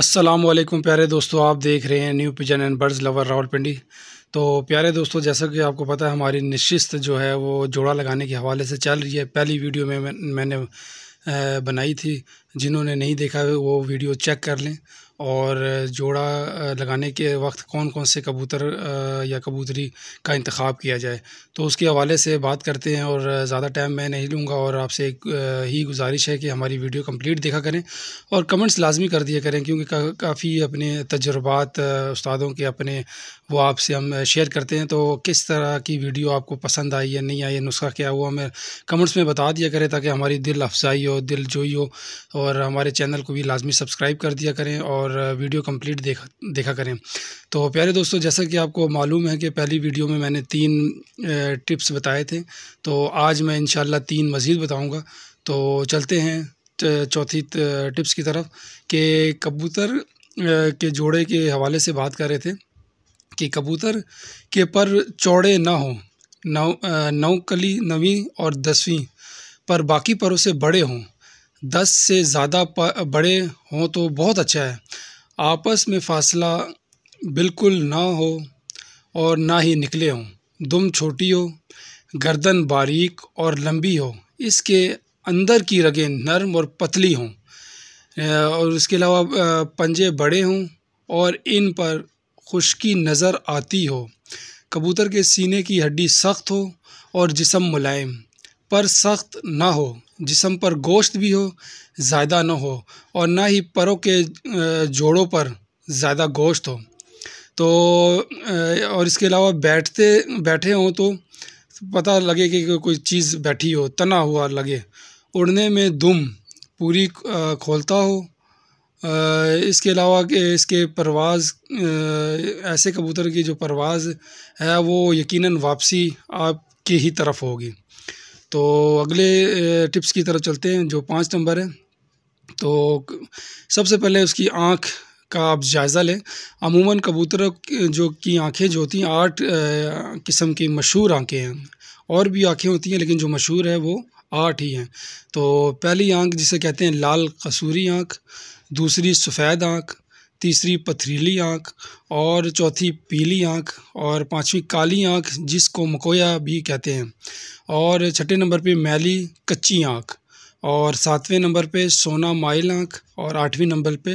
अस्सलाम वालेकुम प्यारे दोस्तों आप देख रहे हैं New Pigeon and Birds Lover Rawalpindi तो प्यारे दोस्तों जैसा कि आपको पता है हमारी निश्चित जो है वो जोड़ा लगाने के हवाले से चल रही है पहली वीडियो में मैंने बनाई थी जिन्होंने नहीं देखा वो वीडियो चेक कर लें और जोड़ा लगाने के वक्त कौन कौन से कबूतर या कबूतरी का इंतखब किया जाए तो उसके हवाले से बात करते हैं और ज़्यादा टाइम मैं नहीं लूँगा और आपसे एक ही गुजारिश है कि हमारी वीडियो कंप्लीट देखा करें और कमेंट्स लाजमी कर दिया करें क्योंकि का, काफ़ी अपने तजुर्बात उस्तादों के अपने वो आपसे हम शेयर करते हैं तो किस तरह की वीडियो आपको पसंद आई या नहीं आई नुस्खा क्या हुआ हमें कमेंट्स में बता दिया करें ताकि हमारी दिल अफजाई हो दिल जोई हो और हमारे चैनल को भी लाजमी सब्सक्राइब कर दिया करें और वीडियो कंप्लीट देखा देखा करें तो प्यारे दोस्तों जैसा कि आपको मालूम है कि पहली वीडियो में मैंने तीन टिप्स बताए थे तो आज मैं इन तीन मज़ीद बताऊँगा तो चलते हैं चौथी टिप्स की तरफ कि कबूतर के जोड़े के हवाले से बात कर रहे थे कि कबूतर के पर चौड़े ना हों नौ नौकली नवीं और दसवीं पर बाकी परों से बड़े हों दस से ज़्यादा बड़े हों तो बहुत अच्छा है आपस में फ़ासला बिल्कुल ना हो और ना ही निकले हों दुम छोटी हो गर्दन बारीक और लंबी हो इसके अंदर की रगें नरम और पतली हों और इसके अलावा पंजे बड़े हों और इन पर खुश्की नज़र आती हो कबूतर के सीने की हड्डी सख्त हो और जिसम मुलायम पर सख्त ना हो जिसम पर गोश्त भी हो ज़्यादा ना हो और ना ही परों के जोड़ों पर ज़्यादा गोश्त हो तो और इसके अलावा बैठते बैठे हों तो पता लगे कि कोई चीज़ बैठी हो तना हुआ लगे उड़ने में दुम पूरी खोलता हो इसके अलावा कि इसके परवाज़ ऐसे कबूतर की जो परवाज़ है वो यकीनन वापसी आपकी ही तरफ होगी तो अगले टिप्स की तरफ चलते हैं जो पाँच नंबर है तो सबसे पहले उसकी आँख का आप जायज़ा लें अमूमन कबूतर जो की आँखें जो होती हैं आठ किस्म की मशहूर आँखें हैं और भी आँखें होती हैं लेकिन जो मशहूर है वो आठ ही हैं तो पहली आँख जिसे कहते हैं लाल कसूरी आँख दूसरी सफ़ेद आँख तीसरी पथरीली आँख और चौथी पीली आँख और पांचवी काली आँख जिसको मकोया भी कहते हैं और छठे नंबर पे मैली कच्ची आँख और सातवें नंबर पे सोना माइल आँख और आठवीं नंबर पे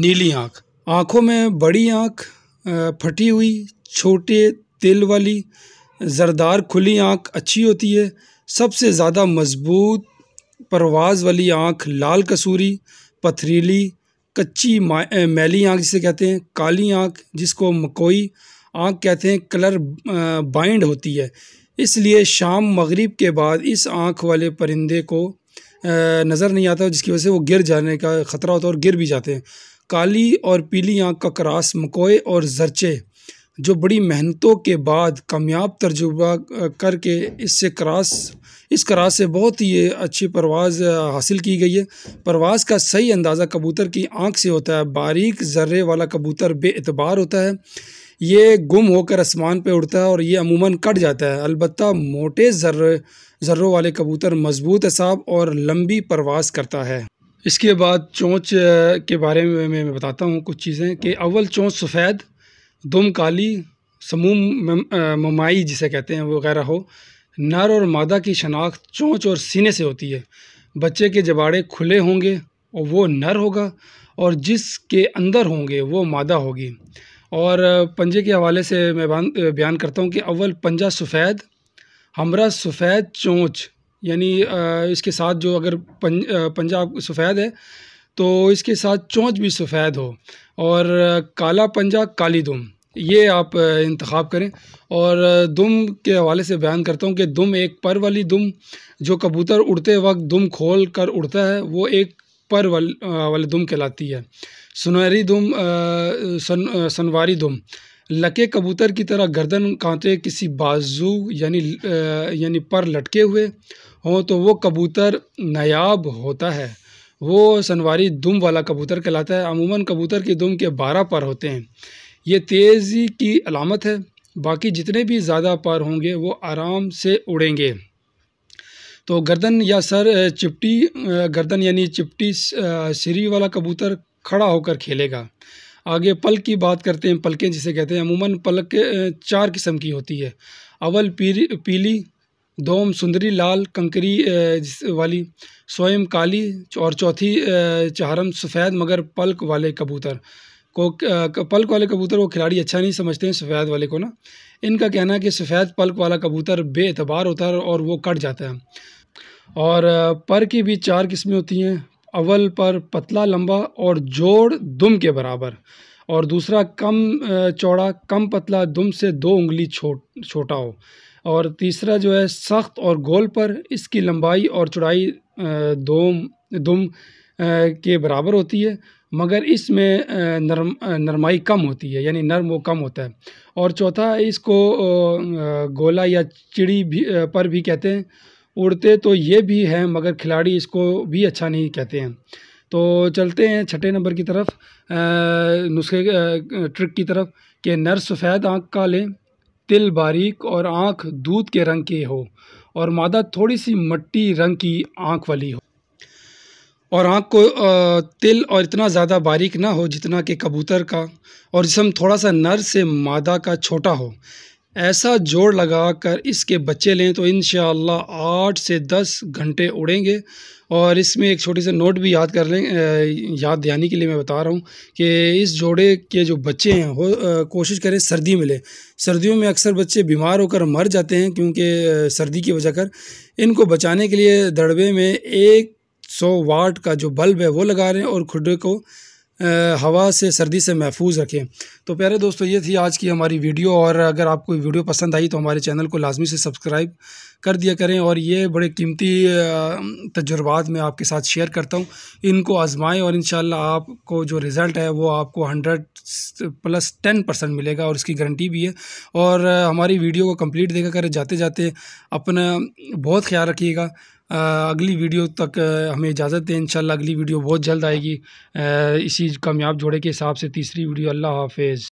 नीली आँख आँखों में बड़ी आँख फटी हुई छोटे तेल वाली जरदार खुली आँख अच्छी होती है सबसे ज़्यादा मजबूत परवाज़ वाली आँख लाल कसूरी पथरीली कच्ची मैली आँख जिसे कहते हैं काली आँख जिसको मकोई आँख कहते हैं कलर बाइंड होती है इसलिए शाम मगरिब के बाद इस आँख वाले परिंदे को नज़र नहीं आता जिसकी वजह से वो गिर जाने का ख़तरा होता है और गिर भी जाते हैं काली और पीली आँख का क्रास मकोए और जरचे जो बड़ी मेहनतों के बाद कामयाब तर्जुबा करके इससे क्रास इस क्रास से बहुत ही अच्छी परवाज़ हासिल की गई है परवाज़ का सही अंदाज़ा कबूतर की आँख से होता है बारीक जर्रे वाला कबूतर बेतबार होता है ये गुम होकर आसमान पे उड़ता है और ये अमूमन कट जाता है अलबत् मोटे जर्रे जर्रों वाले कबूतर मजबूत असाब और लंबी परवाज़ करता है इसके बाद चोंच के बारे में मैं बताता हूँ कुछ चीज़ें कि अव्वल चोंच सफ़ेद दुम काली ममाई जिसे कहते हैं वगैरह हो नर और मादा की शनाख्त चोंच और सीने से होती है बच्चे के जबाड़े खुले होंगे और वो नर होगा और जिसके अंदर होंगे वो मादा होगी और पंजे के हवाले से मैं बयान करता हूँ कि अव्वल पंजा सफ़ेद हमरा सफ़ेद चोंच यानी इसके साथ जो अगर पंजा सफ़ेद है तो इसके साथ चोंच भी सफ़ेद हो और काला पंजा काली दुम ये आप इंतखब करें और दुम के हवाले से बयान करता हूँ कि दुम एक पर वाली दुम जो कबूतर उड़ते वक्त दुम खोल कर उड़ता है वो एक पर वाल, वाली दुम कहलाती है सुनहरी दुम सन, सनवारी दुम लके कबूतर की तरह गर्दन कांटे किसी बाजू यानी यानी पर लटके हुए हों तो वो कबूतर नायाब होता है वो सनवारी दुम वाला कबूतर कहलाता है अमूमन कबूतर की दुम के बारह पर होते हैं ये तेज़ी की अलामत है बाकी जितने भी ज़्यादा पार होंगे वो आराम से उड़ेंगे तो गर्दन या सर चिपटी गर्दन यानी चिपटी सिरी वाला कबूतर खड़ा होकर खेलेगा आगे पल की बात करते हैं पलकें जिसे कहते हैं अमूमन पलक चार किस्म की होती है अवल पीली दोम सुंदरी लाल कंकरी वाली स्वयं काली और चौथी चहरम सफ़ेद मगर पल्क वाले कबूतर को पल्क वाले कबूतर को खिलाड़ी अच्छा नहीं समझते हैं सफ़ेद वाले को ना इनका कहना है कि सफ़ेद पल्क वाला कबूतर बेतबार होता है और वो कट जाता है और पर की भी चार किस्में होती हैं अव्वल पर पतला लंबा और जोड़ दुम के बराबर और दूसरा कम चौड़ा कम पतला दुम से दो उंगली छोट छोटा हो और तीसरा जो है सख्त और गोल पर इसकी लंबाई और चौड़ाई दोम दुम के बराबर होती है मगर इसमें नरम नरमाई कम होती है यानी नरम वो कम होता है और चौथा इसको गोला या चिड़ी भी पर भी कहते हैं उड़ते तो ये भी हैं मगर खिलाड़ी इसको भी अच्छा नहीं कहते हैं तो चलते हैं छठे नंबर की तरफ नुस्खे ट्रिक की तरफ कि नर सफ़ेद आँख का लें तिल बारीक और आँख दूध के रंग की हो और मादा थोड़ी सी मट्टी रंग की आँख वाली हो और आँख को तिल और इतना ज़्यादा बारीक ना हो जितना कि कबूतर का और जिसम थोड़ा सा नर से मादा का छोटा हो ऐसा जोड़ लगा कर इसके बच्चे लें तो इन आठ से दस घंटे उड़ेंगे और इसमें एक छोटी सी नोट भी याद कर लें याद दहानी के लिए मैं बता रहा हूँ कि इस जोड़े के जो बच्चे हैं हो कोशिश करें सर्दी में लें सर्दियों में अक्सर बच्चे बीमार होकर मर जाते हैं क्योंकि सर्दी की वजह कर इनको बचाने के लिए दड़बे में एक सौ वाट का जो बल्ब है वो लगा रहे हैं और खुडे को हवा से सर्दी से महफूज रखें तो प्यारे दोस्तों ये थी आज की हमारी वीडियो और अगर आपको वीडियो पसंद आई तो हमारे चैनल को लाजमी से सब्सक्राइब कर दिया करें और ये बड़े कीमती तजुर्बात मैं आपके साथ शेयर करता हूँ इनको आजमाएं और इन आपको जो रिज़ल्ट है वो आपको हंड्रेड प्लस टेन परसेंट मिलेगा और इसकी गारंटी भी है और हमारी वीडियो को कंप्लीट देखा करें जाते जाते अपना बहुत ख्याल रखिएगा अगली वीडियो तक हमें इजाज़त दें इंशाल्लाह अगली वीडियो बहुत जल्द आएगी इसी कामयाब जोड़े के हिसाब से तीसरी वीडियो अल्लाह हाफिज़